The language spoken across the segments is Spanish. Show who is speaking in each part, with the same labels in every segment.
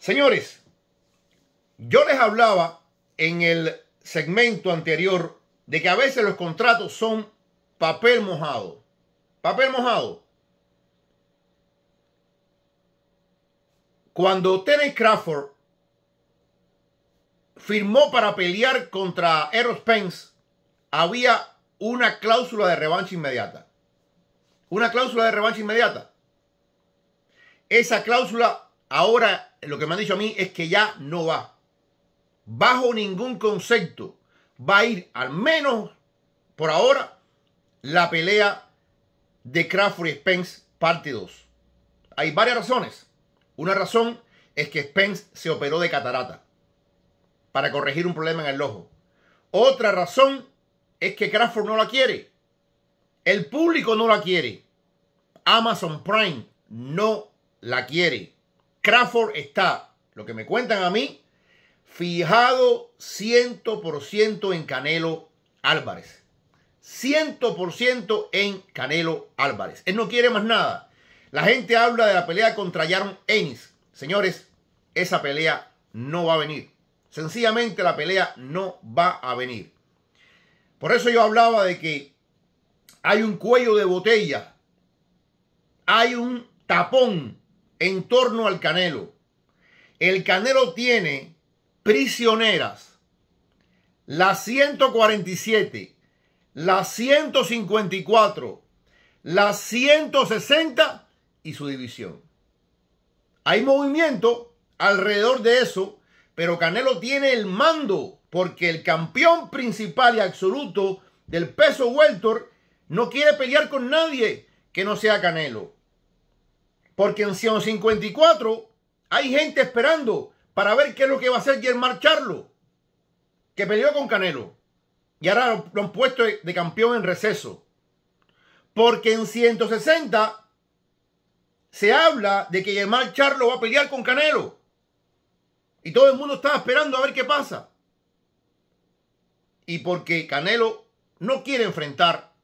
Speaker 1: Señores, yo les hablaba en el segmento anterior de que a veces los contratos son papel mojado. Papel mojado. Cuando Terence Crawford firmó para pelear contra Errol Spence, había una cláusula de revancha inmediata. Una cláusula de revancha inmediata. Esa cláusula Ahora lo que me han dicho a mí es que ya no va. Bajo ningún concepto va a ir, al menos por ahora, la pelea de Crawford y Spence parte 2. Hay varias razones. Una razón es que Spence se operó de catarata para corregir un problema en el ojo. Otra razón es que Crawford no la quiere. El público no la quiere. Amazon Prime no la quiere. Crawford está, lo que me cuentan a mí, fijado 100% en Canelo Álvarez. 100% en Canelo Álvarez. Él no quiere más nada. La gente habla de la pelea contra Jaron Ennis. Señores, esa pelea no va a venir. Sencillamente la pelea no va a venir. Por eso yo hablaba de que hay un cuello de botella. Hay un tapón en torno al Canelo. El Canelo tiene prisioneras la 147, la 154, la 160 y su división. Hay movimiento alrededor de eso, pero Canelo tiene el mando porque el campeón principal y absoluto del peso welter no quiere pelear con nadie que no sea Canelo. Porque en 154 hay gente esperando para ver qué es lo que va a hacer Germán Charlo, que peleó con Canelo. Y ahora lo han puesto de campeón en receso. Porque en 160 se habla de que Germán Charlo va a pelear con Canelo. Y todo el mundo está esperando a ver qué pasa. Y porque Canelo no quiere enfrentar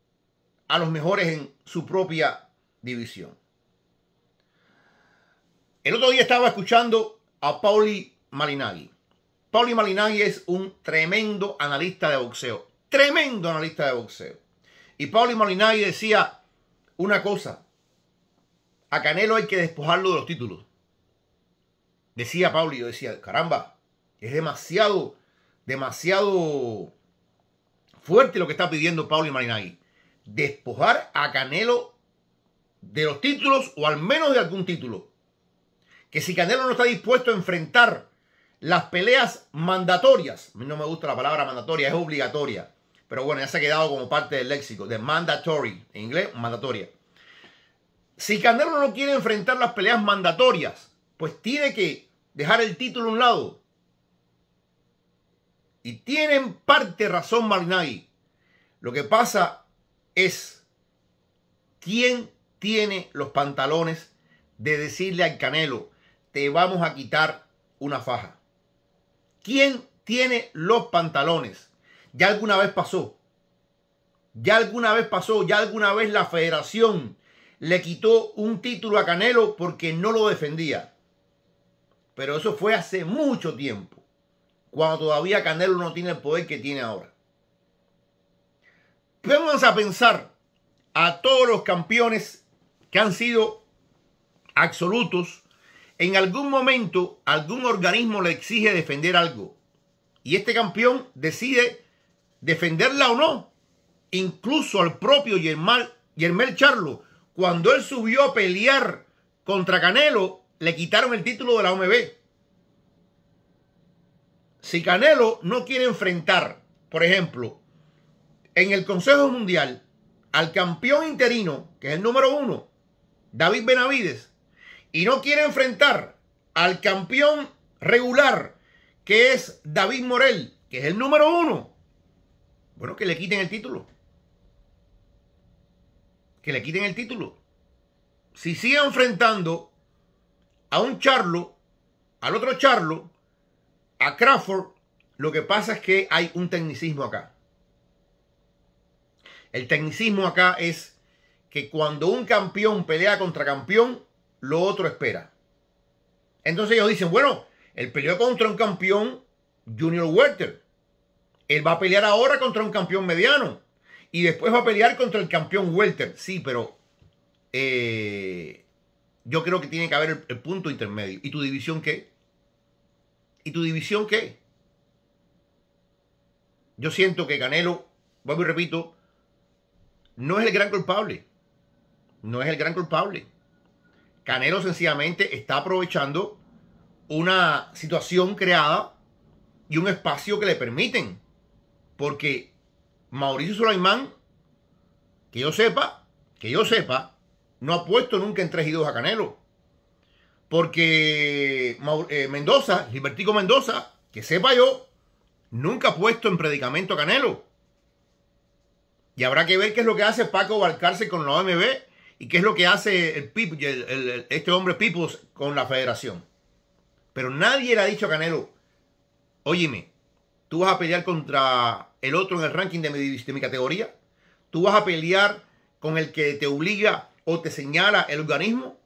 Speaker 1: a los mejores en su propia división. El otro día estaba escuchando a Pauli Malinaghi. Pauli Malinaghi es un tremendo analista de boxeo. Tremendo analista de boxeo. Y Pauli Malinaghi decía una cosa. A Canelo hay que despojarlo de los títulos. Decía Pauli, yo decía, caramba, es demasiado, demasiado fuerte lo que está pidiendo Pauli Malinaghi. Despojar a Canelo de los títulos o al menos de algún título que si Canelo no está dispuesto a enfrentar las peleas mandatorias, a mí no me gusta la palabra mandatoria, es obligatoria, pero bueno, ya se ha quedado como parte del léxico, de mandatory, en inglés, mandatoria. Si Canelo no quiere enfrentar las peleas mandatorias, pues tiene que dejar el título a un lado. Y tienen parte razón Marinagui. Lo que pasa es quién tiene los pantalones de decirle al Canelo, te vamos a quitar una faja. ¿Quién tiene los pantalones? Ya alguna vez pasó. Ya alguna vez pasó, ya alguna vez la federación le quitó un título a Canelo porque no lo defendía. Pero eso fue hace mucho tiempo, cuando todavía Canelo no tiene el poder que tiene ahora. Pues vamos a pensar a todos los campeones que han sido absolutos en algún momento, algún organismo le exige defender algo. Y este campeón decide defenderla o no. Incluso al propio Yermal, Charlo, cuando él subió a pelear contra Canelo, le quitaron el título de la OMB. Si Canelo no quiere enfrentar, por ejemplo, en el Consejo Mundial al campeón interino, que es el número uno, David Benavides, y no quiere enfrentar al campeón regular, que es David Morel, que es el número uno, bueno, que le quiten el título. Que le quiten el título. Si sigue enfrentando a un Charlo, al otro Charlo, a Crawford, lo que pasa es que hay un tecnicismo acá. El tecnicismo acá es que cuando un campeón pelea contra campeón, lo otro espera. Entonces ellos dicen, bueno, él peleó contra un campeón junior welter. Él va a pelear ahora contra un campeón mediano. Y después va a pelear contra el campeón welter. Sí, pero eh, yo creo que tiene que haber el, el punto intermedio. ¿Y tu división qué? ¿Y tu división qué? Yo siento que Canelo, vuelvo y repito, no es el gran culpable. No es el gran culpable. Canelo sencillamente está aprovechando una situación creada y un espacio que le permiten. Porque Mauricio Sulaimán, que yo sepa, que yo sepa, no ha puesto nunca en 3 y 2 a Canelo. Porque eh, Mendoza, Libertico Mendoza, que sepa yo, nunca ha puesto en predicamento a Canelo. Y habrá que ver qué es lo que hace Paco Barcarse con la OMB ¿Y qué es lo que hace este hombre Pipos con la federación? Pero nadie le ha dicho a Canelo, óyeme, tú vas a pelear contra el otro en el ranking de mi, mi categoría, tú vas a pelear con el que te obliga o te señala el organismo.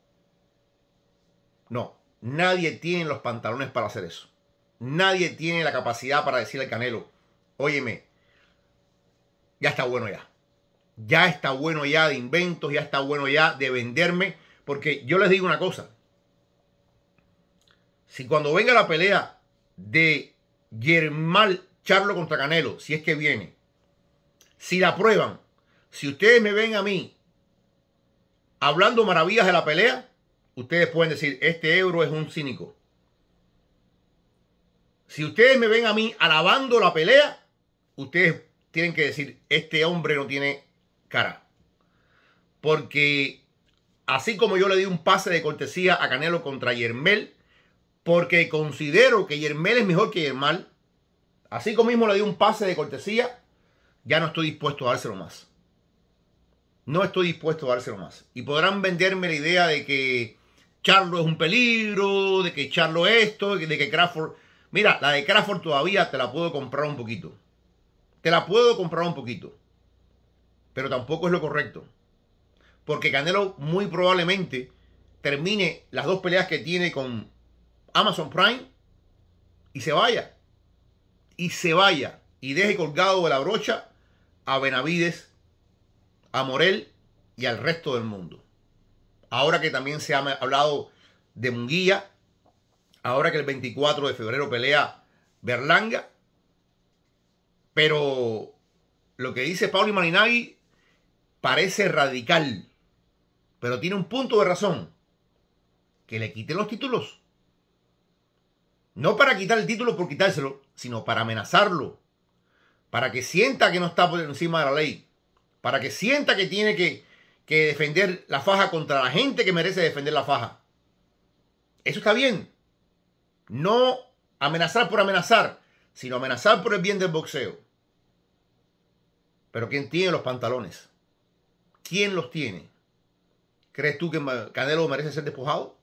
Speaker 1: No, nadie tiene los pantalones para hacer eso. Nadie tiene la capacidad para decirle a Canelo, óyeme, ya está bueno ya. Ya está bueno ya de inventos, ya está bueno ya de venderme. Porque yo les digo una cosa. Si cuando venga la pelea de Germán Charlo contra Canelo, si es que viene, si la prueban, si ustedes me ven a mí hablando maravillas de la pelea, ustedes pueden decir, este euro es un cínico. Si ustedes me ven a mí alabando la pelea, ustedes tienen que decir, este hombre no tiene cara. Porque así como yo le di un pase de cortesía a Canelo contra Yermel, porque considero que Yermel es mejor que Yermal, así como mismo le di un pase de cortesía, ya no estoy dispuesto a dárselo más. No estoy dispuesto a dárselo más. Y podrán venderme la idea de que Charlo es un peligro, de que Charlo esto, de que Crawford... Mira, la de Crawford todavía te la puedo comprar un poquito. Te la puedo comprar un poquito pero tampoco es lo correcto. Porque Canelo muy probablemente termine las dos peleas que tiene con Amazon Prime y se vaya. Y se vaya. Y deje colgado de la brocha a Benavides, a Morel y al resto del mundo. Ahora que también se ha hablado de Munguía, ahora que el 24 de febrero pelea Berlanga, pero lo que dice Pauli Marinaghi parece radical, pero tiene un punto de razón, que le quiten los títulos. No para quitar el título por quitárselo, sino para amenazarlo, para que sienta que no está por encima de la ley, para que sienta que tiene que, que defender la faja contra la gente que merece defender la faja. Eso está bien. No amenazar por amenazar, sino amenazar por el bien del boxeo. Pero ¿quién tiene los pantalones? ¿quién los tiene? ¿Crees tú que Canelo merece ser despojado?